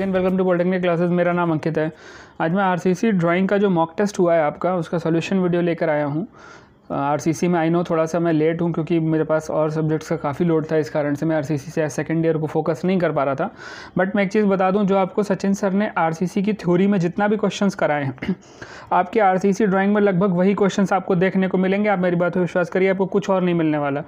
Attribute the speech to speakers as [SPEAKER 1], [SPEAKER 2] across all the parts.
[SPEAKER 1] again welcome to polytechnic classes मेरा नाम अंकित है आज मैं आरसीसी ड्राइंग का जो मॉक टेस्ट हुआ है आपका उसका सोल्यूशन वीडियो लेकर आया हूँ आरसीसी uh, में आई नो थोड़ा सा मैं लेट हूँ क्योंकि मेरे पास और सब्जेक्ट्स का काफ़ी लोड था इस कारण से मैं आरसीसी से सेकेंड ईयर को फोकस नहीं कर पा रहा था बट मैं एक चीज़ बता दूँ जो आपको सचिन सर ने आर की थ्योरी में जितना भी क्वेश्चन कराए हैं आपके आर सी में लगभग वही क्वेश्चन आपको देखने को मिलेंगे आप मेरी बात पर विश्वास करिए आपको कुछ और नहीं मिलने वाला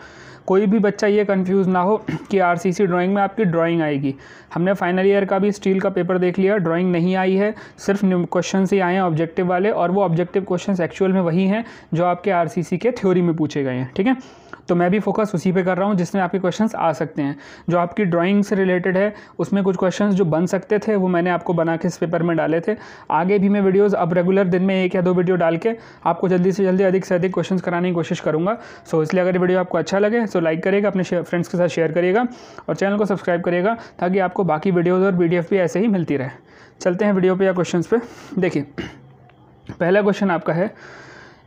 [SPEAKER 1] कोई भी बच्चा ये कंफ्यूज ना हो कि आरसीसी ड्राइंग में आपकी ड्राइंग आएगी हमने फाइनल ईयर का भी स्टील का पेपर देख लिया ड्राइंग नहीं आई है सिर्फ क्वेश्चन ही आए हैं ऑब्जेक्टिव वाले और वो ऑब्जेक्टिव क्वेश्चन एक्चुअल में वही हैं जो आपके आर के थ्योरी में पूछे गए हैं ठीक है तो मैं भी फोकस उसी पे कर रहा हूँ जिसमें आपके क्वेश्चन आ सकते हैं जो आपकी ड्राइंग से रिलेटेड है उसमें कुछ क्वेश्चन जो बन सकते थे वो मैंने आपको बना के इस पेपर में डाले थे आगे भी मैं वीडियोज़ अब रेगुलर दिन में एक या दो वीडियो डाल के आपको जल्दी से जल्दी अधिक से अधिक क्वेश्चन कराने की कोशिश करूँगा सो इसलिए अगर वीडियो आपको अच्छा लगे तो लाइक करेगा अपने फ्रेंड्स के साथ शेयर करिएगा और चैनल को सब्सक्राइब करिएगा ताकि आपको बाकी वीडियोज़ और पी भी ऐसे ही मिलती रहे चलते हैं वीडियो पर या क्वेश्चन पर देखिए पहला क्वेश्चन आपका है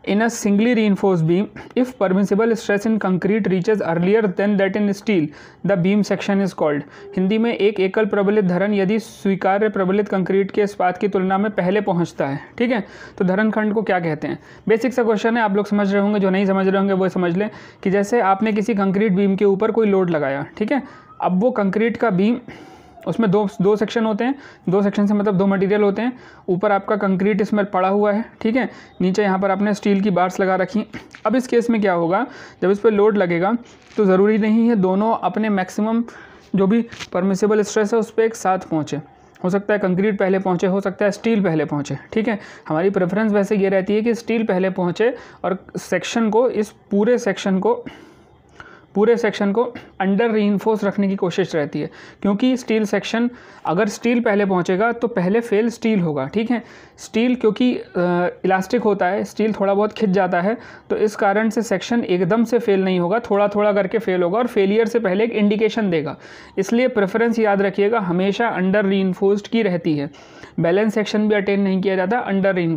[SPEAKER 1] in a singly reinforce beam if permissible stress in concrete reaches earlier than that in steel the beam section is called Hindi में एक एकल प्रबलित धरन यदि स्वीकार्य प्रबलित कंक्रीट के इस्पात की तुलना में पहले पहुंचता है ठीक है तो धरन खंड को क्या कहते हैं बेसिक सा क्वेश्चन है आप लोग समझ रहे होंगे जो नहीं समझ रहे होंगे वो समझ लें कि जैसे आपने किसी कंक्रीट बीम के ऊपर कोई लोड लगाया ठीक है अब वो कंक्रीट का बीम उसमें दो दो सेक्शन होते हैं दो सेक्शन से मतलब दो मटेरियल होते हैं ऊपर आपका कंक्रीट इसमें पड़ा हुआ है ठीक है नीचे यहाँ पर आपने स्टील की बार्स लगा रखी अब इस केस में क्या होगा जब इस पर लोड लगेगा तो ज़रूरी नहीं है दोनों अपने मैक्सिमम जो भी परमिसेबल स्ट्रेस है उस पर एक साथ पहुँचे हो सकता है कंक्रीट पहले पहुँचे हो सकता है स्टील पहले पहुँचे ठीक है हमारी प्रेफरेंस वैसे ये रहती है कि स्टील पहले पहुँचे और सेक्शन को इस पूरे सेक्शन को पूरे सेक्शन को अंडर री रखने की कोशिश रहती है क्योंकि स्टील सेक्शन अगर स्टील पहले पहुंचेगा तो पहले फेल स्टील होगा ठीक है स्टील क्योंकि इलास्टिक होता है स्टील थोड़ा बहुत खिंच जाता है तो इस कारण से सेक्शन एकदम से फेल नहीं होगा थोड़ा थोड़ा करके फेल होगा और फेलियर से पहले एक इंडिकेशन देगा इसलिए प्रेफरेंस याद रखिएगा हमेशा अंडर री की रहती है बैलेंस सेक्शन भी अटेन नहीं किया जाता अंडर री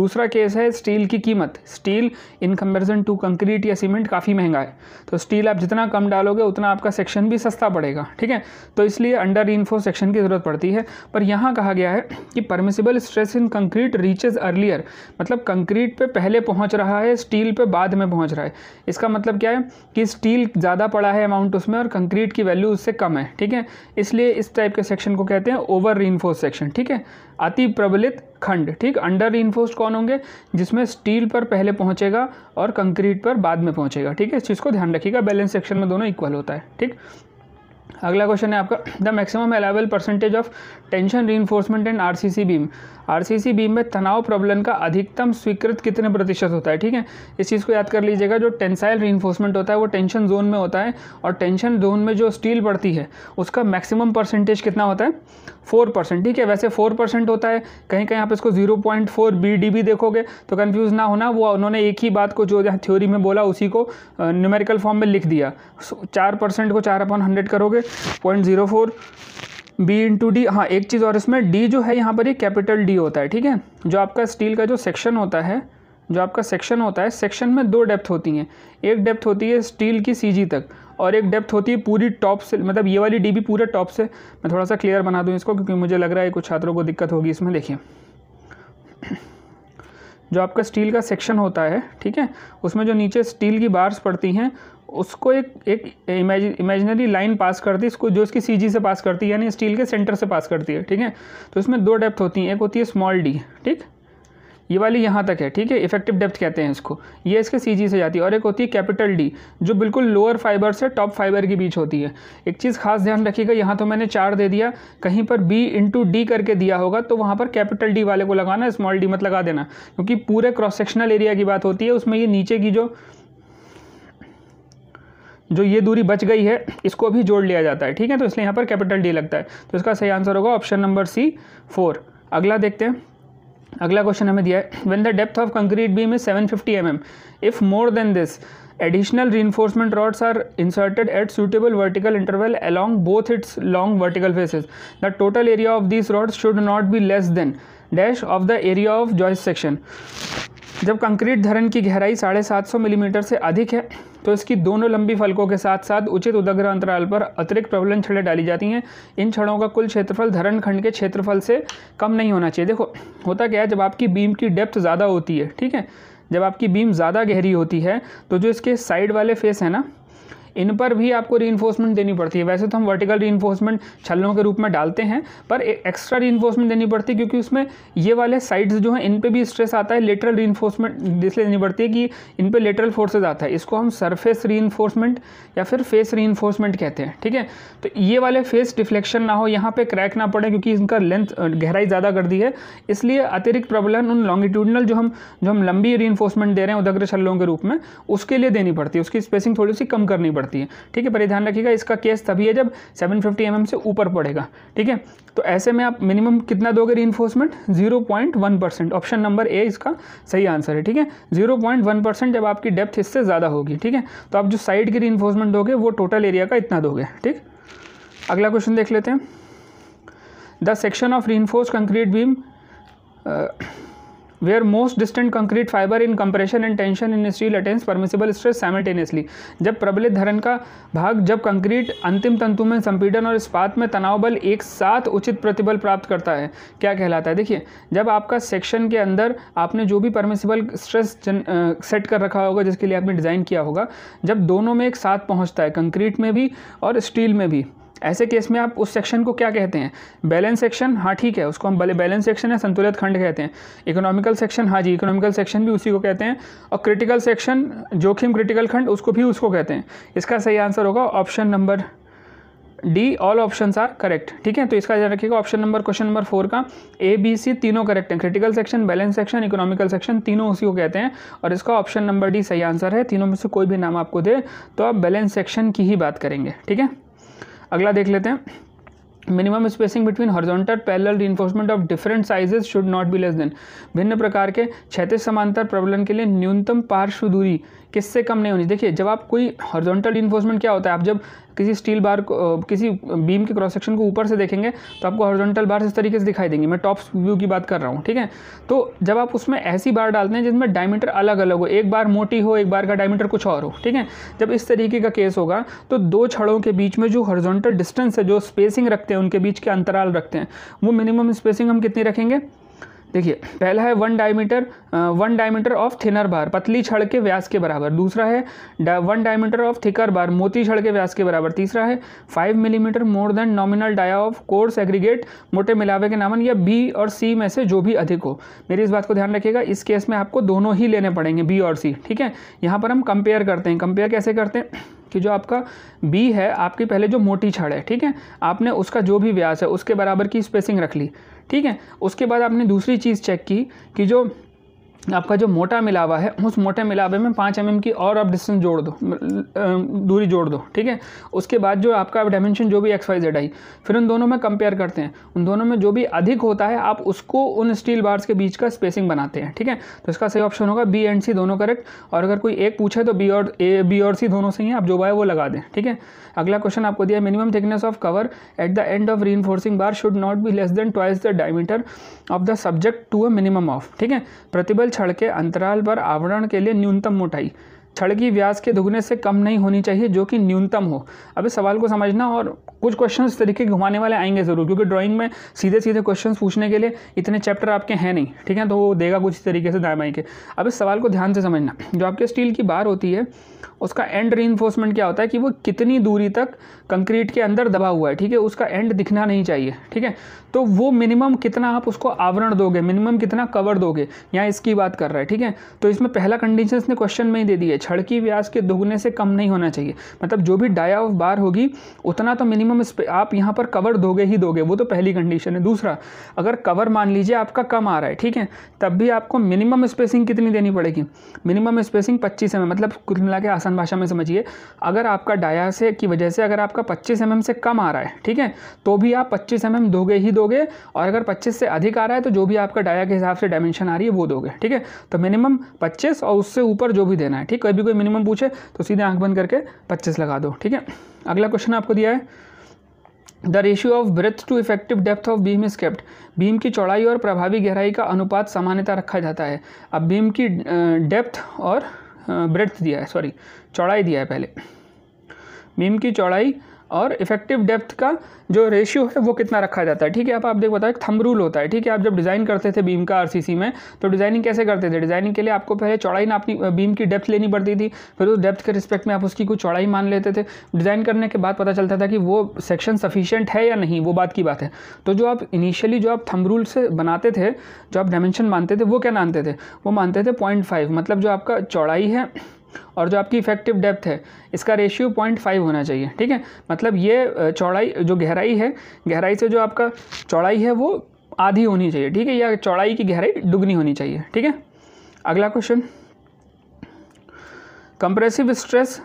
[SPEAKER 1] दूसरा केस है स्टील की कीमत steel in comparison to concrete या सीमेंट काफ़ी महंगा है तो स्टील स्टील आप जितना कम डालोगे उतना आपका सेक्शन भी सस्ता पड़ेगा ठीक है तो इसलिए अंडर रीइन्फोर्स सेक्शन की ज़रूरत पड़ती है पर यहाँ कहा गया है कि permissible stress in concrete reaches earlier मतलब कंक्रीट पे पहले पहुँच रहा है स्टील पे बाद में पहुँच रहा है इसका मतलब क्या है कि स्टील ज़्यादा पड़ा है अमाउंट उसमें और कंक्रीट की वैल्यू उससे कम है ठीक है इसलिए इस टाइप के सेक्शन को कहते हैं ओवर रीइन्फोर्स सेक्शन ठीक है अति प्रबलित खंड ठीक अंडर रीइन्फोर्स्ड कौन होंगे जिसमें स्टील पर पहले पहुंचेगा और कंक्रीट पर बाद में पहुंचेगा ठीक है इस चीज़ को ध्यान रखिएगा बैलेंस सेक्शन में दोनों इक्वल होता है ठीक अगला क्वेश्चन है आपका द मैक्सिमम अलावेल percentage of tension re and RCC beam RCC beam में तनाव प्रबलन का अधिकतम स्वीकृत कितने प्रतिशत होता है ठीक है इस चीज़ को याद कर लीजिएगा जो टेंसाइल री होता है वो टेंशन जोन में होता है और टेंशन जोन में जो स्टील पड़ती है उसका मैक्सिमम परसेंटेज कितना होता है फोर परसेंट ठीक है वैसे फोर परसेंट होता है कहीं कहीं आप इसको zero point four b d भी देखोगे तो कन्फ्यूज़ ना होना वो उन्होंने एक ही बात को जो थ्योरी में बोला उसी को न्यूमेरिकल फॉर्म में लिख दिया चार परसेंट को चार अपॉन हंड्रेड करोगे point zero four b into d हाँ एक चीज़ और इसमें डी जो है यहाँ पर ये कैपिटल डी होता है ठीक है जो आपका स्टील का जो सेक्शन होता है जो आपका सेक्शन होता है सेक्शन में दो डेप्थ होती हैं एक डेप्थ होती है स्टील की सीजी तक और एक डेप्थ होती है पूरी टॉप से मतलब ये वाली डी भी पूरे टॉप से मैं थोड़ा सा क्लियर बना दूँ इसको क्योंकि मुझे लग रहा है कुछ छात्रों को दिक्कत होगी इसमें देखिए जो आपका स्टील का सेक्शन होता है ठीक है उसमें जो नीचे स्टील की बार्स पड़ती हैं उसको एक एक इमेजिनरी इमेजनरी लाइन पास करती है इसको जो इसकी सीजी से पास करती है यानी स्टील के सेंटर से पास करती है ठीक है तो इसमें दो डेप्थ होती हैं एक होती है स्मॉल डी ठीक ये वाली यहाँ तक है ठीक है इफेक्टिव डेप्थ कहते हैं इसको ये इसके सी से जाती है और एक होती है कैपिटल डी जो बिल्कुल लोअर फाइबर से टॉप फाइबर के बीच होती है एक चीज़ खास ध्यान रखिएगा यहाँ तो मैंने चार दे दिया कहीं पर बी इंटू डी करके दिया होगा तो वहाँ पर कैपिटल डी वाले को लगाना स्मॉल डी मत लगा देना क्योंकि पूरे क्रॉस सेक्शनल एरिया की बात होती है उसमें ये नीचे की जो जो ये दूरी बच गई है इसको भी जोड़ लिया जाता है ठीक है तो इसलिए यहाँ पर कैपिटल डी लगता है तो इसका सही आंसर होगा ऑप्शन नंबर सी फोर अगला देखते हैं अगला क्वेश्चन हमें दिया है when the depth of concrete beam is seven fifty m m if more than this additional reinforcement rods are inserted at suitable vertical interval along both its long vertical faces the total area of this rods should not be less than dash of the area of joist section जब concrete धरण की गहराई साढ़े सात सौ millimetre से अधिक है तो इसकी दोनों लंबी फलकों के साथ साथ उचित उदग्र अंतराल पर अतिरिक्त प्रबलन छड़ें डाली जाती हैं इन छड़ों का कुल क्षेत्रफल धरण खंड के क्षेत्रफल से कम नहीं होना चाहिए देखो होता क्या है जब आपकी बीम की डेप्थ ज़्यादा होती है ठीक है जब आपकी बीम ज़्यादा गहरी होती है तो जो इसके साइड वाले फेस हैं ना इन पर भी आपको री देनी पड़ती है वैसे तो हम वर्टिकल री छल्लों के रूप में डालते हैं पर एक्स्ट्रा री देनी पड़ती है क्योंकि उसमें ये वाले साइड्स जो हैं इन पर भी स्ट्रेस आता है लेटरल री इसलिए देनी पड़ती है कि इन पर लेटरल फोर्सेज आता है इसको हम सरफेस री या फिर फेस री कहते हैं ठीक है तो ये वाले फेस डिफ्लेक्शन ना हो यहाँ पर क्रैक ना पड़े क्योंकि इनका लेंथ गहराई ज़्यादा कर दी है इसलिए अतिरिक्त प्रबलन उन लॉन्गिट्यूडनल जो हम जो हम लंबी री दे रहे हैं उदग्र छल्लों के रूप में उसके लिए देनी पड़ती है उसकी स्पेसिंग थोड़ी सी कम करनी पड़ती पड़ती है ठीक है पर ध्यान रखिएगा इसका केस तभी है जब सेवन फिफ्टी mm से ऊपर पड़ेगा ठीक है तो ऐसे में आप मिनिमम कितना दोगे reinforcement zero point one percent option number A इसका सही आंसर है ठीक है जीरो पॉइंट वन परसेंट जब आपकी डेप्थ इससे ज़्यादा होगी ठीक है तो आप जो साइड की री दोगे वो टोटल एरिया का इतना दोगे ठीक अगला क्वेश्चन देख लेते हैं the section of re concrete beam where most distant concrete fibre in compression and tension in steel attains permissible stress simultaneously जब प्रबलित धरण का भाग जब कंक्रीट अंतिम तंतु में संपीडन और इस्पात में तनाव बल एक साथ उचित प्रतिबल प्राप्त करता है क्या कहलाता है देखिए जब आपका सेक्शन के अंदर आपने जो भी परमिसिबल स्ट्रेस जन, सेट कर रखा होगा जिसके लिए आपने डिज़ाइन किया होगा जब दोनों में एक साथ पहुँचता है कंक्रीट में भी और स्टील में भी ऐसे केस में आप उस सेक्शन को क्या कहते हैं बैलेंस सेक्शन हाँ ठीक है उसको हम भले बैलेंस सेक्शन या संतुलित खंड कहते हैं इकोनॉमिकल सेक्शन हाँ जी इकोनॉमिकल सेक्शन भी उसी को कहते हैं और क्रिटिकल सेक्शन जोखिम क्रिटिकल खंड उसको भी उसको कहते हैं इसका सही आंसर होगा option number D all options are correct ठीक है तो इसका ध्यान रखिएगा option number question number four का ए बी सी तीनों करेक्ट हैं critical section balance section economical section तीनों उसी को कहते हैं और इसका ऑप्शन नंबर डी सही आंसर है तीनों में से कोई भी नाम आपको दे तो आप बैलेंस सेक्शन की ही बात करेंगे ठीक है अगला देख लेते हैं minimum spacing between horizontal parallel reinforcement of different sizes should not be less than भिन्न प्रकार के क्षैतिज समांतर प्रबलन के लिए न्यूनतम पार्श्व दूरी किससे कम नहीं होनी देखिए जब आप कोई हॉर्जोंटल इन्फोर्समेंट क्या होता है आप जब किसी स्टील बार को किसी बीम के क्रॉस सेक्शन को ऊपर से देखेंगे तो आपको हॉरिजॉन्टल बार्स इस तरीके से दिखाई देंगी मैं टॉप व्यू की बात कर रहा हूँ ठीक है तो जब आप उसमें ऐसी बार डालते हैं जिसमें डायमीटर अलग अलग हो एक बार मोटी हो एक बार का डायमीटर कुछ और हो ठीक है जब इस तरीके का केस होगा तो दो छड़ों के बीच में जो हॉरिजॉन्टल डिस्टेंस है जो स्पेसिंग रखते हैं उनके बीच के अंतराल रखते हैं वो मिनिमम स्पेसिंग हम कितनी रखेंगे देखिए पहला है one diameter one diameter of thinner bar पतली छड़ के व्यास के बराबर दूसरा है one diameter of thicker bar मोती छड़ के व्यास के बराबर तीसरा है five millimetre more than nominal dia of coarse aggregate मोटे मिलावे के नामन या बी और सी में से जो भी अधिक हो मेरी इस बात को ध्यान रखिएगा इस केस में आपको दोनों ही लेने पड़ेंगे बी और सी ठीक है यहाँ पर हम कंपेयर करते हैं कंपेयर कैसे करते हैं कि जो आपका बी है आपकी पहले जो मोटी छड़ है ठीक है आपने उसका जो भी व्यास है उसके बराबर की स्पेसिंग रख ली ठीक है उसके बाद आपने दूसरी चीज़ चेक की कि जो आपका जो मोटा मिलावा है उस मोटे मिलावे में पाँच एम mm की और आप डिस्टेंस जोड़ दो दूरी जोड़ दो ठीक है उसके बाद जो आपका डायमेंशन जो भी एक्स वाई जेड आई फिर उन दोनों में कंपेयर करते हैं उन दोनों में जो भी अधिक होता है आप उसको उन स्टील बार्स के बीच का स्पेसिंग बनाते हैं ठीक है तो इसका सही ऑप्शन होगा बी एंड सी दोनों करेक्ट और अगर कोई एक पूछे तो बी और ए बी और सी दोनों सही हैं आप जो बाय वो लगा दें ठीक है अगला क्वेश्चन आपको दिया minimum thickness of cover at the end of rebar should not be less than twice the diameter of the subject to a minimum of ठीक है प्रतिबल छड़ के अंतराल पर आवरण के लिए न्यूनतम मोटाई छड़ की व्यास के दुगने से कम नहीं होनी चाहिए जो कि न्यूनतम हो अब इस सवाल को समझना और कुछ क्वेश्चन इस तरीके घुमाने वाले आएंगे ज़रूर क्योंकि ड्राइंग में सीधे सीधे क्वेश्चन पूछने के लिए इतने चैप्टर आपके हैं नहीं ठीक है तो वो देगा कुछ तरीके से दाएँ बाएँ के अब इस सवाल को ध्यान से समझना जो आपके स्टील की बार होती है उसका एंड री क्या होता है कि वो कितनी दूरी तक कंक्रीट के अंदर दबा हुआ है ठीक है उसका एंड दिखना नहीं चाहिए ठीक है तो वो मिनिमम कितना आप उसको आवरण दोगे मिनिमम कितना कवर दोगे यहाँ इसकी बात कर रहा है ठीक है तो इसमें पहला कंडीशन इसने क्वेश्चन में ही दे दिया छड़ की व्यास के दोगुने से कम नहीं होना चाहिए मतलब जो भी डाया ऑफ बार होगी उतना तो मिनिमम आप यहाँ पर कवर दोगे ही दोगे वो तो पहली कंडीशन है दूसरा अगर कवर मान लीजिए आपका कम आ रहा है ठीक है तब भी आपको मिनिमम स्पेसिंग कितनी देनी पड़ेगी मिनिमम स्पेसिंग पच्चीस एम mm, मतलब कुल मिला के आसान भाषा में समझिए अगर आपका डाया से की वजह से अगर आपका पच्चीस एम mm से कम आ रहा है ठीक है तो भी आप पच्चीस एम mm दोगे ही दोगे और अगर पच्चीस से अधिक आ रहा है तो जो भी आपका डाया के हिसाब से डायमेंशन आ रही है वो दोगे ठीक है तो मिनिमम पच्चीस और उससे ऊपर जो भी देना है ठीक है जब भी कोई मिनिमम पूछे तो सीधे आंख बंद करके पच्चीस लगा दो ठीक है अगला क्वेश्चन आपको दिया है the ratio of breadth to effective depth of beam is kept beam की चौड़ाई और प्रभावी गहराई का अनुपात सामान्यता रखा जाता है अब बीम की डेप्थ और ब्रेथ दिया है सॉरी चौड़ाई दिया है पहले बीम की चौड़ाई और इफेक्टिव डेप्थ का जो रेशियो है वो कितना रखा जाता है ठीक है आप आप देख बताए थम रूल होता है ठीक है आप जब डिज़ाइन करते थे बीम का आरसीसी में तो डिज़ाइनिंग कैसे करते थे डिज़ाइनिंग के लिए आपको पहले चौड़ाई नापनी बीम की डेप्थ लेनी पड़ती थी फिर उस डेप्थ के रिस्पेक्ट में आप उसकी कुछ चौड़ाई मान लेते थे डिज़ाइन करने के बाद पता चलता था कि वो सेक्शन सफिशियंट है या नहीं वो बात की बात है तो जो आप इनिशियली जो आप थम रूल से बनाते थे जो आप डायमेंशन मानते थे वो क्या मानते थे वो मानते थे पॉइंट फाइव मतलब जो आपका चौड़ाई है और जो आपकी इफेक्टिव डेप्थ है इसका रेशियो पॉइंट फाइव होना चाहिए ठीक है मतलब ये चौड़ाई जो गहराई है गहराई से जो आपका चौड़ाई है वो आधी होनी चाहिए ठीक है या चौड़ाई की गहराई दुगनी होनी चाहिए ठीक है अगला question compressive stress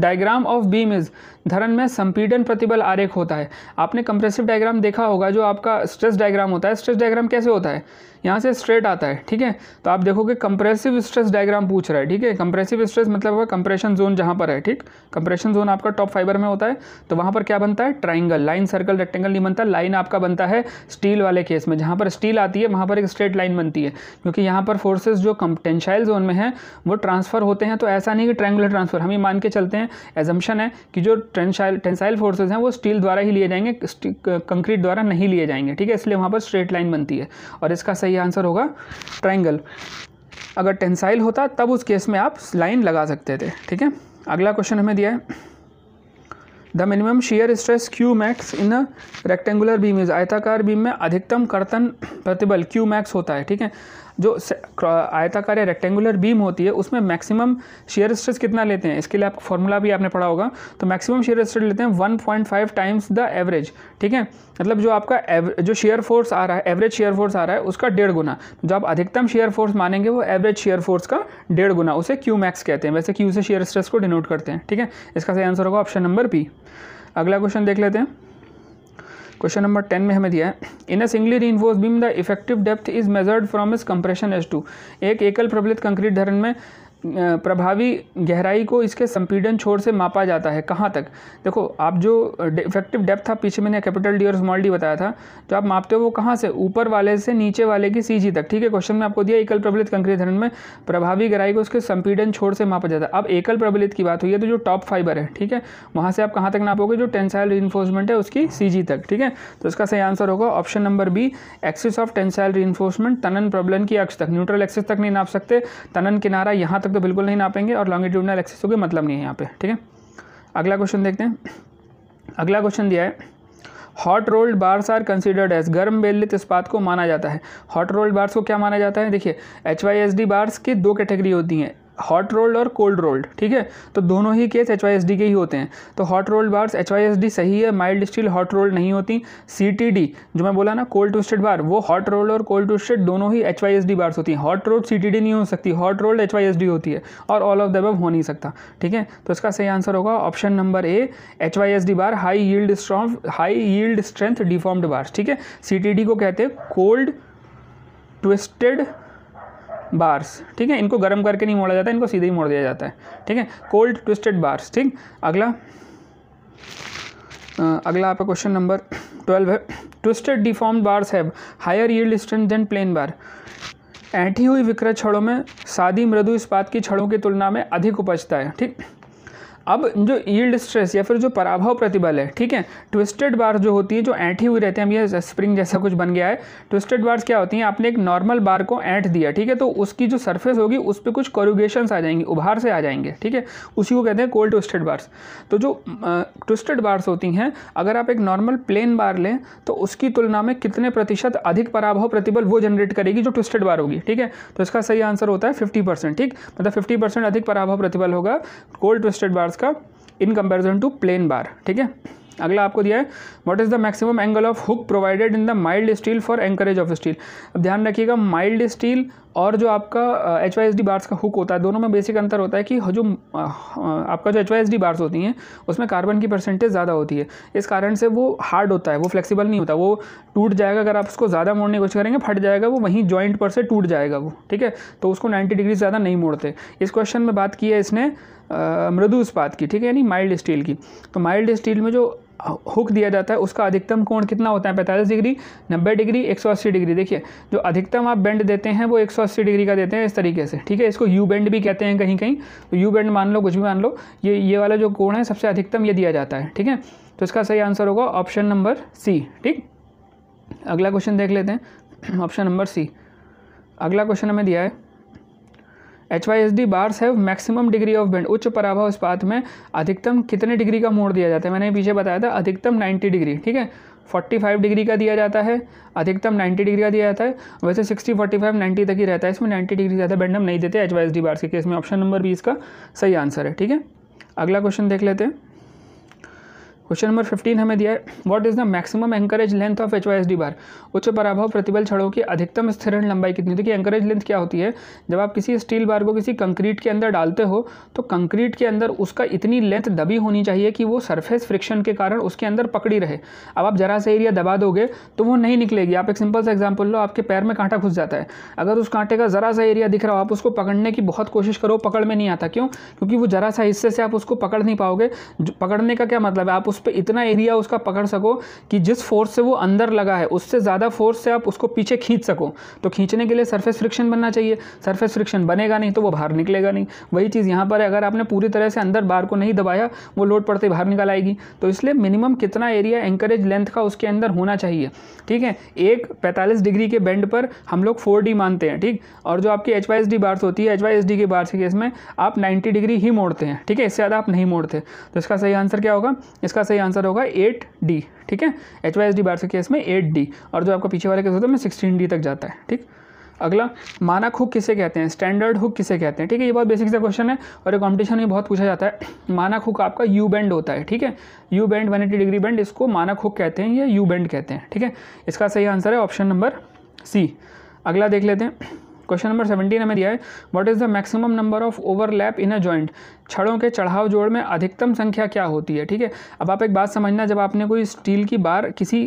[SPEAKER 1] diagram of beam is धरन में संपीडन प्रतिबल आरेख होता है आपने कंप्रेसिव डायग्राम देखा होगा जो आपका स्ट्रेस डायग्राम होता है स्ट्रेस डायग्राम कैसे होता है यहाँ से स्ट्रेट आता है ठीक है तो आप देखोगे कंप्रेसिव स्ट्रेस डायग्राम पूछ रहा है ठीक है कंप्रेसिव स्ट्रेस मतलब होगा कंप्रेशन जोन जहाँ पर है ठीक कंप्रेशन जोन आपका टॉप फाइबर में होता है तो वहाँ पर क्या बनता है ट्राइंगल लाइन सर्कल रेक्टेंगल नहीं बनता लाइन आपका बनता है स्टील वाले केस में जहाँ पर स्टील आती है वहाँ पर एक स्ट्रेट लाइन बनती है क्योंकि यहाँ पर फोर्सेज जो टेंशाइल जोन में है वो ट्रांसफ़र होते हैं तो ऐसा नहीं कि ट्राइंगुलर ट्रांसफ़र हम ये मान के चलते हैं हैं एजम्पन है कि जो टेंसाइल टेंसाइल फोर्सेज हैं वो स्टील द्वारा ही लिए जाएंगे कंक्रीट द्वारा नहीं लिए जाएंगे ठीक है इसलिए वहाँ पर स्ट्रेट लाइन बनती है और इसका सही आंसर होगा ट्राइंगल अगर टेंसाइल होता तब उस केस में आप लाइन लगा सकते थे ठीक है अगला क्वेश्चन हमें दिया है the minimum shear stress q max in a rectangular beam is आयताकार बीम में अधिकतम कर्तन प्रतिबल क्यू मैक्स होता है ठीक है जो आयताकार या रेक्टेंगुलर बीम होती है उसमें मैक्सिमम शेयर स्ट्रेस कितना लेते हैं इसके लिए आप फॉर्मूला भी आपने पढ़ा होगा तो मैक्सिमम शेयर स्ट्रेस लेते हैं one point five times the average ठीक है मतलब जो आपका जो शेयर फोर्स आ रहा है एवरेज शेयर फोर्स आ रहा है उसका डेढ़ गुना जो आप अधिकतम शेयर फोर्स मानेंगे वो एवरेज शेयर फोर्स का डेढ़ गुना उसे क्यू मैक्स कहते हैं वैसे क्यू से शेयर स्ट्रेस को डिनोट करते हैं ठीक है इसका सही आंसर होगा ऑप्शन नंबर बी अगला क्वेश्चन देख लेते हैं क्वेश्चन नंबर टेन में हमें दिया है in a singly re beam the effective depth is measured from is compression S to एक एकल प्रबलित कंक्रीट धरण में प्रभावी गहराई को इसके संपीडन छोर से मापा जाता है कहाँ तक देखो आप जो इफेक्टिव डेप्थ था पीछे मैंने कैपिटल डी और स्मॉल डी बताया था जो तो आप मापते हो वो कहाँ से ऊपर वाले से नीचे वाले की सीजी तक ठीक है क्वेश्चन में आपको दिया एकल प्रबलित कंक्रीट धरण में प्रभावी गहराई को उसके संपीडन छोर से मापा जाता है अब एकल प्रबलित की बात हुई है तो जो टॉप फाइबर है ठीक है वहाँ से आप कहाँ तक नापोगे जो टेंसाइल रीइन्फोर्समेंट है उसकी सी तक ठीक है तो इसका सही आंसर होगा option number B axis of tensile reinforcement तनन प्रबलन की अक्ष तक न्यूट्रल एक्सिस तक नहीं नाप सकते तनन किनारा यहाँ तक तो बिल्कुल नहीं नापेंगे और लॉन्गिट्यूडनल एक्सेस हो गया मतलब नहीं है यहाँ पे ठीक है अगला क्वेश्चन देखते हैं अगला क्वेश्चन दिया है hot rolled bars are considered as गर्म बेलित इस्पात को माना जाता है हॉट रोल्ड बार्स को क्या माना जाता है देखिए H Y S D bars की दो कैटेगरी होती हैं हॉट रोल्ड और कोल्ड रोल्ड ठीक है तो दोनों ही केस एच के ही होते हैं तो हॉट रोल्ड बार्स एच सही है माइल्ड स्टील हॉट रोल्ड नहीं होती सी जो मैं बोला ना कोल्ड ट्विस्टेड बार वो हॉट रोल्ड और कोल्ड ट्विस्टेड दोनों ही एच बार्स होती हैं हॉट रोल्ड सी नहीं हो सकती हॉट रोल्ड एच होती है और ऑल ऑफ द अब हो नहीं सकता ठीक है तो इसका सही आंसर होगा option number A H bar high yield strong high yield strength deformed bars ठीक है सी को कहते हैं कोल्ड ट्विस्टेड बार्स ठीक है इनको गर्म करके नहीं मोड़ा जाता इनको सीधे ही मोड़ दिया जाता है ठीक है कोल्ड ट्विस्टेड बार्स ठीक अगला अगला आपका क्वेश्चन नंबर ट्वेल्व है twisted deform bars have higher yield strength than plain bar ऐठी हुई विकृत छड़ों में सादी मृदु इस्पात की छड़ों की तुलना में अधिक उपजता है ठीक अब जो ईल्ड स्ट्रेस या फिर जो पराभव प्रतिबल है ठीक है ट्विस्टेड बार जो होती है जो ऐंठी हुई रहती है हम ये स्प्रिंग जैसा कुछ बन गया है ट्विस्टेड बार्स क्या होती हैं आपने एक नॉर्मल बार को ऐंठ दिया ठीक है तो उसकी जो सर्फेस होगी उस पर कुछ कॉरुगेशन आ जाएंगी उभार से आ जाएंगे ठीक है उसी को कहते हैं कोल्ड ट्विस्टेड बार्स तो जो ट्विस्टेड बार्स होती हैं अगर आप एक नॉर्मल प्लेन बार लें तो उसकी तुलना में कितने प्रतिशत अधिक पराभव प्रतिबल वो जनरेट करेगी जो ट्विस्टेड बार होगी ठीक है तो इसका सही आंसर होता है फिफ्टी परसेंट ठीक मतलब फिफ्टी परसेंट अधिक पराभव प्रतिबल होगा कोल्ड ट्विस्टेड बार्स का in comparison to plain bar ठीक है अगला आपको दिया है what is the maximum angle of hook provided in the mild steel for anchorage of steel अब ध्यान रखिएगा माइल्ड स्टील और जो आपका H Y S D bars का हुक होता है दोनों में बेसिक अंतर होता है कि जो आपका जो H Y S D bars होती हैं उसमें कार्बन की परसेंटेज ज़्यादा होती है इस कारण से वो हार्ड होता है वो फ्लेक्सिबल नहीं होता वो टूट जाएगा अगर आप उसको ज़्यादा मोड़ने की कोशिश करेंगे फट जाएगा वो वहीं जॉइंट पर से टूट जाएगा वो ठीक है तो उसको नाइन्टी डिग्री ज़्यादा नहीं मोड़ते इस क्वेश्चन में बात की है इसने मृदु इस्पात की ठीक है यानी माइल्ड स्टील की तो माइल्ड स्टील में जो हुक दिया जाता है उसका अधिकतम कोण कितना होता है पैंतालीस डिग्री नब्बे डिग्री एक सौ अस्सी डिग्री देखिए जो अधिकतम आप बेंड देते हैं वो एक सौ अस्सी डिग्री का देते हैं इस तरीके से ठीक है इसको यू बेंड भी कहते हैं कहीं कहीं तो यू बेंड मान लो कुछ भी मान लो ये ये वाला जो कोण है सबसे अधिकतम ये दिया जाता है ठीक है तो इसका सही आंसर होगा ऑप्शन नंबर सी ठीक अगला क्वेश्चन देख लेते हैं ऑप्शन नंबर सी अगला क्वेश्चन हमें दिया है H Y S D bars है मैक्सिमम डिग्री ऑफ बेंड उच्च पराभव इस्पात में अधिकतम कितने डिग्री का मोड़ दिया जाता है मैंने पीछे बताया था अधिकतम 90 डिग्री ठीक है 45 डिग्री का दिया जाता है अधिकतम 90 डिग्री का दिया जाता है वैसे 60 45 90 तक ही रहता है इसमें 90 डिग्री ज़्यादा बेंड हम नहीं देते H Y S D bars के केस में ऑप्शन नंबर बीस का सही आंसर है ठीक है अगला क्वेश्चन देख लेते हैं क्वेश्चन नंबर फिफ्टीन हमें दिया है what is the maximum anchorage length of H Y S D bar उच्च पराभव प्रतिबल छड़ों की अधिकतम स्थिरण लंबाई कितनी देखिए एंकरेज लेंथ क्या होती है जब आप किसी स्टील बार को किसी कंक्रीट के अंदर डालते हो तो कंक्रीट के अंदर उसका इतनी लेंथ दबी होनी चाहिए कि वो सरफेस फ्रिक्शन के कारण उसके अंदर पकड़ी रहे अब आप जरा सा एरिया दबा दोगे तो वो नहीं निकलेगी आप एक सिंपल सा एग्जाम्पल लो आपके पैर में कांटा घुस जाता है अगर उस कांटे का ज़रा सा एरिया दिख रहा हो आप उसको पकड़ने की बहुत कोशिश करो पकड़ में नहीं आता क्यों क्योंकि वो ज़रा सा हिस्से से आप उसको पकड़ नहीं पाओगे पकड़ने का क्या मतलब है आप उस पर इतना एरिया उसका पकड़ सको कि जिस फोर्स से वो अंदर लगा है उससे ज़्यादा फोर्स से आप उसको पीछे खींच सको तो खींचने के लिए सरफेस फ्रिक्शन बनना चाहिए सरफेस फ्रिक्शन बनेगा नहीं तो वो बाहर निकलेगा नहीं वही चीज़ यहाँ पर अगर आपने पूरी तरह से अंदर बार को नहीं दबाया वो लोड पड़ते बाहर निकल आएगी तो इसलिए मिनिमम कितना एरिया एंकरेज लेंथ का उसके अंदर होना चाहिए ठीक है एक पैंतालीस डिग्री के बेंड पर हम लोग फोर मानते हैं ठीक और जो आपकी एच वाई बार्स होती है एच वाई के बार्स के केस में आप नाइन्टी डिग्री ही मोड़ते हैं ठीक है इससे ज़्यादा आप नहीं मोड़ते तो इसका सही आंसर क्या होगा इसका का सही आंसर होगा एट डी ठीक है H Y S D bars के केस में एट डी और जो आपका पीछे वाले केस होता है सिक्सटीन डी तक जाता है ठीक अगला मानक हुक किसे कहते हैं स्टैंडर्ड हुक किसे कहते हैं ठीक है ये बहुत बेसिक सा क्वेश्चन है और ये कॉम्पिटिशन में बहुत पूछा जाता है मानक हुक आपका यू बैंड होता है ठीक है U bend one eighty degree bend इसको मानक हुक कहते हैं या यू बैंड कहते हैं ठीक है इसका सही आंसर है ऑप्शन नंबर सी अगला देख लेते हैं क्वेश्चन नंबर सेवेंटीन हमें दिया है what is the maximum number of overlap in a joint छड़ों के चढ़ाव जोड़ में अधिकतम संख्या क्या होती है ठीक है अब आप एक बात समझना जब आपने कोई स्टील की बार किसी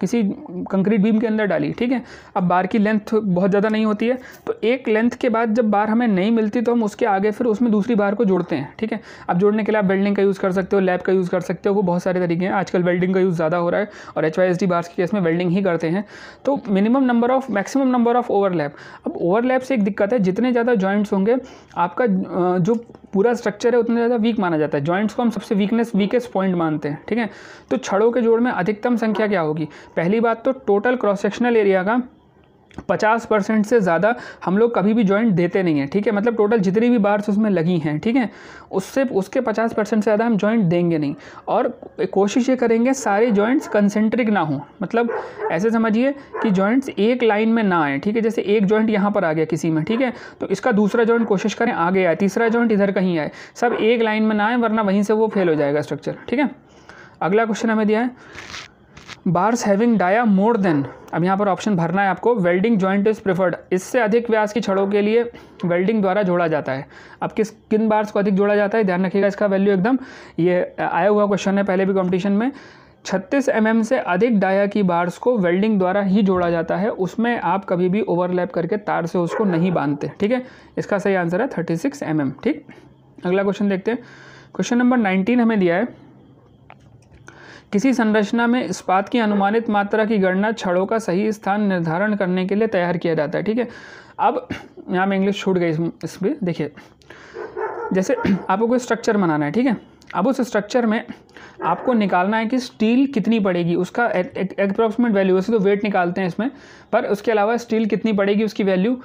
[SPEAKER 1] किसी कंक्रीट बीम के अंदर डाली ठीक है अब बार की लेंथ बहुत ज़्यादा नहीं होती है तो एक लेंथ के बाद जब बार हमें नहीं मिलती तो हम उसके आगे फिर उसमें दूसरी बार को जोड़ते हैं ठीक है अब जोड़ने के लिए आप वेल्डिंग का यूज़ कर सकते हो लैब का यूज़ कर सकते हो वो बहुत सारे तरीके हैं आजकल वेल्डिंग का यूज़ ज़्यादा हो रहा है और H Y S D bars के केस में वेल्डिंग ही करते हैं तो minimum number of maximum number of overlap अब ओवरलैप से एक दिक्कत है जितने ज़्यादा जॉइंट्स होंगे आपका जो पूरा स्ट्रक्चर है उतना ज़्यादा वीक माना जाता है जॉइंट्स को हम सबसे वीकनेस वीकेस्ट पॉइंट मानते हैं ठीक है तो छड़ों के जोड़ में अधिकतम संख्या क्या होगी पहली बात तो टोटल क्रॉस सेक्शनल एरिया का पचास परसेंट से ज़्यादा हम लोग कभी भी जॉइंट देते नहीं हैं ठीक है मतलब टोटल जितनी भी बार्स उसमें लगी हैं ठीक है उससे उसके पचास परसेंट से ज़्यादा हम जॉइंट देंगे नहीं और कोशिश ये करेंगे सारे जॉइंट्स कंसेंट्रिक ना हों मतलब ऐसे समझिए कि जॉइंट्स एक लाइन में ना आए ठीक है जैसे एक जॉइंट यहाँ पर आ गया किसी में ठीक है तो इसका दूसरा जॉइंट कोशिश करें आगे आए तीसरा जॉइंट इधर कहीं आए सब एक लाइन में ना आए वरना वहीं से वो फेल हो जाएगा स्ट्रक्चर ठीक है अगला क्वेश्चन हमें दिया है bars having dia more than अब यहाँ पर ऑप्शन भरना है आपको वेल्डिंग ज्वाइंट इज़ प्रेफर्ड इससे अधिक व्यास की छड़ों के लिए वेल्डिंग द्वारा जोड़ा जाता है अब किस किन बार्स को अधिक जोड़ा जाता है ध्यान रखिएगा इसका वैल्यू एकदम ये आया हुआ क्वेश्चन है पहले भी कॉम्पिटिशन में छत्तीस एम mm से अधिक डाया की बार्स को वेल्डिंग द्वारा ही जोड़ा जाता है उसमें आप कभी भी ओवरलैप करके तार से उसको नहीं बांधते ठीक है इसका सही आंसर है थर्टी एम mm, ठीक अगला क्वेश्चन देखते हैं क्वेश्चन नंबर नाइनटीन हमें दिया है किसी संरचना में इस्पात की अनुमानित मात्रा की गणना छड़ों का सही स्थान निर्धारण करने के लिए तैयार किया जाता है ठीक है अब यहाँ में इंग्लिश छूट गई इसमें इस देखिए जैसे आपको कोई स्ट्रक्चर बनाना है ठीक है अब उस स्ट्रक्चर में आपको निकालना है कि स्टील कितनी पड़ेगी उसका अप्रॉक्सीमेट वैल्यू वैसे तो वेट निकालते हैं इसमें पर उसके अलावा स्टील कितनी पड़ेगी उसकी वैल्यू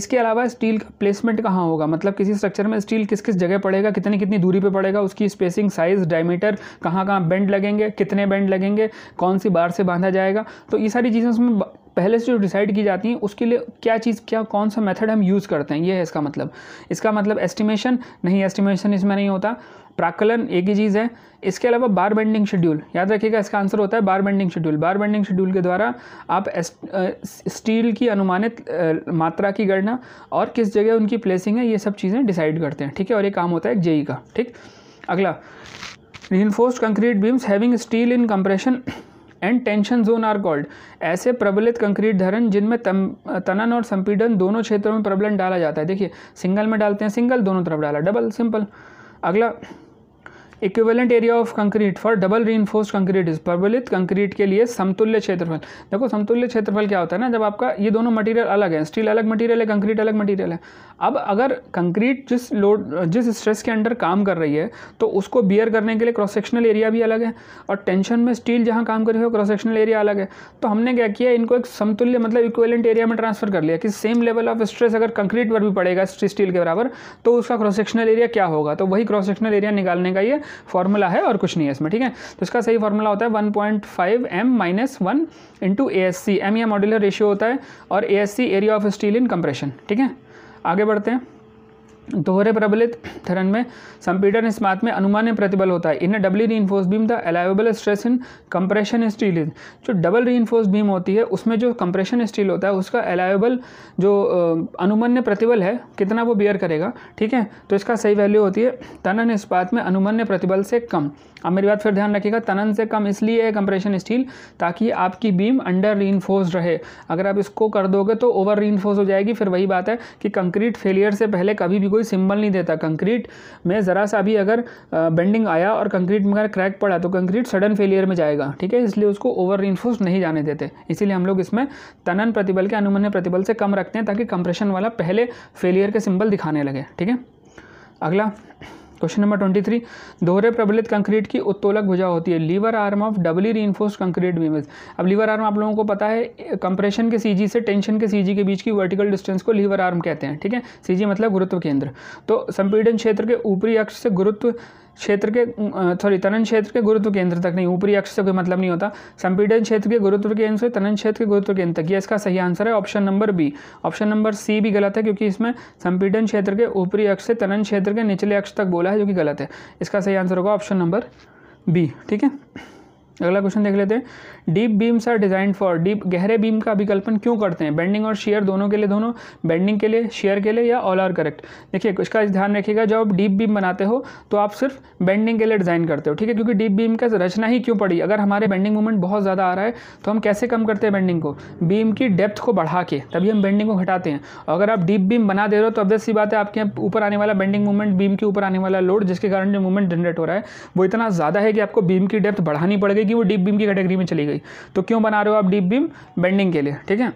[SPEAKER 1] इसके अलावा स्टील का प्लेसमेंट कहाँ होगा मतलब किसी स्ट्रक्चर में स्टील किस किस जगह पड़ेगा कितनी कितनी दूरी पे पड़ेगा उसकी स्पेसिंग साइज डायमीटर कहाँ कहाँ बेंड लगेंगे कितने बेंड लगेंगे कौन सी बार से बांधा जाएगा तो ये सारी चीज़ें उसमें पहले से जो डिसाइड की जाती हैं उसके लिए क्या चीज़ क्या कौन सा मेथड हम यूज़ करते हैं ये है इसका मतलब इसका मतलब एस्टिमेशन नहीं एस्टिमेशन इसमें नहीं होता प्राकलन एक ही चीज़ है इसके अलावा बार बेंडिंग शेड्यूल याद रखिएगा इसका आंसर होता है bar bending schedule bar bending schedule के द्वारा आप स्टील की अनुमानित मात्रा की गणना और किस जगह उनकी प्लेसिंग है ये सब चीज़ें डिसाइड करते हैं ठीक है और ये काम होता है जेई e e का ठीक अगला reinforced concrete beams having steel in compression and tension zone are called ऐसे प्रबलित कंक्रीट धरन जिनमें तनन और संपीडन दोनों क्षेत्रों में प्रबलन डाला जाता है देखिए सिंगल में डालते हैं सिंगल दोनों तरफ डाला डबल सिंपल अगला equivalent area of concrete for double re concrete is प्रबलित कंक्रीट के लिए समतुल्य क्षेत्रफल देखो समतुल्य क्षेत्रफल क्या होता है ना जब आपका ये दोनों मटेरियल अलग है स्टील अलग मटेरियल है कंक्रीट अलग मटेरियल है अब अगर कंक्रीट जिस लोड जिस स्ट्रेस के अंडर काम कर रही है तो उसको बियर करने के लिए क्रॉस सेक्शनल एरिया भी अलग है और टेंशन में स्टील जहाँ काम कर रही है क्रॉस सेक्शनल एरिया अलग है तो हमने क्या किया इनको एक समतुल्य मतलब इक्वेलेंट एरिया में ट्रांसफर कर लिया कि सेम लेवल ऑफ स्ट्रेस अगर कंक्रीट पर भी पड़ेगा स्टील के बराबर तो उसका क्रॉस सेक्शनल एरिया क्या होगा तो वही क्रॉस सेक्शनल एरिया निकालने का ये फॉर्मूला है और कुछ नहीं है इसमें ठीक है तो इसका सही फॉर्मूला होता है one point five M minus one into A S C M या मॉड्यूलर रेशियो होता है और A S C area of steel in compression ठीक है आगे बढ़ते हैं दोहरे तो प्रबलित थरन में संपीडन इस्मात में अनुमान्य प्रतिबल होता है in doubly reinforce beam the allowable stress in compression steel is जो डबल री इन्फोर्स बीम होती है उसमें जो कंप्रेशन स्टील होता है उसका अलाइवेबल जो अनुमान्य प्रतिबल है कितना वो बियर करेगा ठीक है तो इसका सही वैल्यू होती है तनन इस्पात में अनुमान्य प्रतिबल से कम अब मेरी बात फिर ध्यान रखिएगा तनन से कम इसलिए है कंप्रेशन स्टील ताकि आपकी बीम अंडर री रहे अगर आप इसको कर दोगे तो ओवर री हो जाएगी फिर वही बात है कि कंक्रीट फेलियर से पहले कभी भी कोई सिंबल नहीं देता कंक्रीट में ज़रा सा भी अगर बेंडिंग आया और कंक्रीट में अगर क्रैक पड़ा तो कंक्रीट सडन फेलियर में जाएगा ठीक है इसलिए उसको ओवर री नहीं जाने देते इसीलिए हम लोग इसमें तनन प्रतिबल के अनुमन्य प्रतिबल से कम रखते हैं ताकि कंप्रेशन वाला पहले फेलियर के सिंबल दिखाने लगे ठीक है अगला क्वेश्चन नंबर ट्वेंटी थ्री दोहरे प्रबलित कंक्रीट की उत्तोलक भुजा होती है लीवर आर्म ऑफ डबली री कंक्रीट बीमर्स अब लीवर आर्म आप लोगों को पता है कंप्रेशन के सीजी से टेंशन के सीजी के बीच की वर्टिकल डिस्टेंस को लीवर आर्म कहते हैं ठीक है सीजी मतलब गुरुत्व केंद्र तो संपीडन क्षेत्र के ऊपरी अक्ष से गुरुत्व क्षेत्र के सॉरी तनन क्षेत्र के गुरुत्व केंद्र तक नहीं ऊपरी अक्ष से कोई मतलब नहीं होता संपीडन क्षेत्र के गुरुत्व केंद्र से तनन क्षेत्र के गुरुत्व केंद्र तक यह इसका सही आंसर है option number B option number C भी गलत है क्योंकि इसमें संपीडन क्षेत्र के ऊपरी अक्ष से तनन क्षेत्र के निचले अक्ष तक बोला है जो कि गलत है इसका सही आंसर होगा ऑप्शन नंबर बी ठीक है अगला क्वेश्चन देख लेते हैं deep beams are design for deep गहरे बीम का अभिकल्पन क्यों करते हैं बेंडिंग और शेयर दोनों के लिए दोनों बेंडिंग के लिए शेयर के लिए या ऑल आर करेक्ट देखिए इसका ध्यान रखिएगा जब आप डीप बीम बनाते हो तो आप सिर्फ बेंडिंग के लिए डिज़ाइन करते हो ठीक है क्योंकि डीप बीम का रचना ही क्यों पड़ी अगर हमारे बेंडिंग मूवमेंट बहुत ज़्यादा आ रहा है तो हम कैसे कम करते हैं बेंडिंग को बीम की डेप्थ को बढ़ा के तभी हम बेंडिंग को घटाते हैं अगर आप डीप बीम बना दे रहे हो तो अब सी बात है आपके यहाँ ऊपर आने वाला बेंडिंग मूवमेंट बीम के ऊपर आने वाला लोड जिसके कारण जो मूवमेंट जनरेट हो रहा है वो इतना ज़्यादा है कि आपको बीम की डेप्थ बढ़ानी पड़ेगी कि वो डीप बीम की कैटेगरी में चली गई तो क्यों बना रहे हो आप डीप बीम बेंडिंग के लिए ठीक है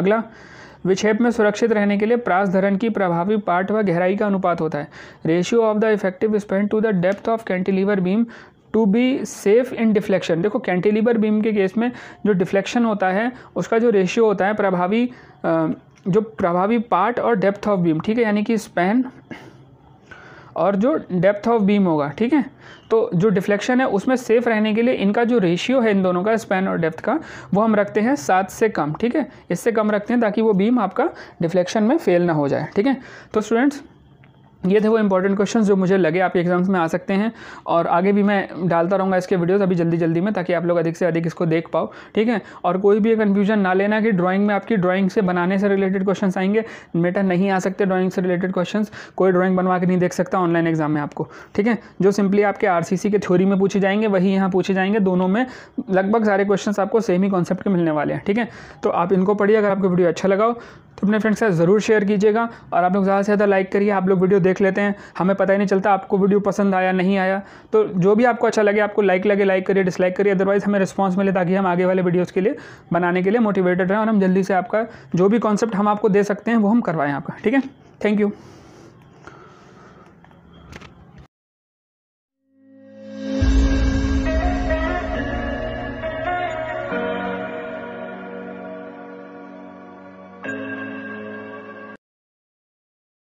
[SPEAKER 1] अगला विक्षेप में सुरक्षित रहने के लिए प्रास धरण की प्रभावी पार्ट व गहराई का अनुपात होता है ratio of the effective span to the depth of cantilever beam to be safe in deflection देखो कैंटिलीवर बीम के केस में जो डिफ्लेक्शन होता है उसका जो रेशियो होता है प्रभावी जो प्रभावी पार्ट और डेप्थ ऑफ बीम ठीक है यानी कि स्पेन और जो डेप्थ ऑफ बीम होगा ठीक है तो जो डिफ्लेक्शन है उसमें सेफ रहने के लिए इनका जो रेशियो है इन दोनों का स्पैन और डेप्थ का वो हम रखते हैं सात से कम ठीक है इससे कम रखते हैं ताकि वो बीम आपका डिफ्लेक्शन में फेल ना हो जाए ठीक है तो स्टूडेंट्स ये थे वो इंपॉर्टेंट क्वेश्चन जो मुझे लगे आपके एग्जाम्स में आ सकते हैं और आगे भी मैं डालता रहूँगा इसके वीडियोस अभी जल्दी जल्दी में ताकि आप लोग अधिक से अधिक इसको देख पाओ ठीक है और कोई भी कन्फ्यूजन ना लेना कि ड्राइंग में आपकी ड्राइंग से बनाने से रिलेटेड क्वेश्चन आएंगे बेटा नहीं आ सकते ड्राॅइंग से रिलेटेड क्वेश्चन कोई ड्राॅइंग बनवा के नहीं देख सकता ऑनलाइन एग्जाम में आपको ठीक है जो सिंपली आपके आर के थ्योरी में पूछे जाएंगे वही यहाँ पूछे जाएंगे दोनों में लगभग सारे क्वेश्चन आपको सेम ही कॉन्सेप्ट के मिलने वाले हैं ठीक है तो आप इनको पढ़िए अगर आपको वीडियो अच्छा लगाओ तो अपने फ्रेंड्स से ज़रूर शेयर कीजिएगा और आप लोग ज़्यादा से ज़्यादा लाइक करिए आप लोग वीडियो देख देख लेते हैं हमें पता ही नहीं चलता आपको वीडियो पसंद आया नहीं आया तो जो भी आपको अच्छा लगे आपको लाइक लगे लाइक करिए डिसलाइक करिए अदरवाइज़ हमें रिस्पॉन्स मिले ताकि हम आगे वाले वीडियोज़ के लिए बनाने के लिए मोटिवेटेड रहें और हम जल्दी से आपका जो भी कॉन्सेप्ट हम आपको दे सकते हैं वो हम करवाएँ आपका ठीक है थैंक यू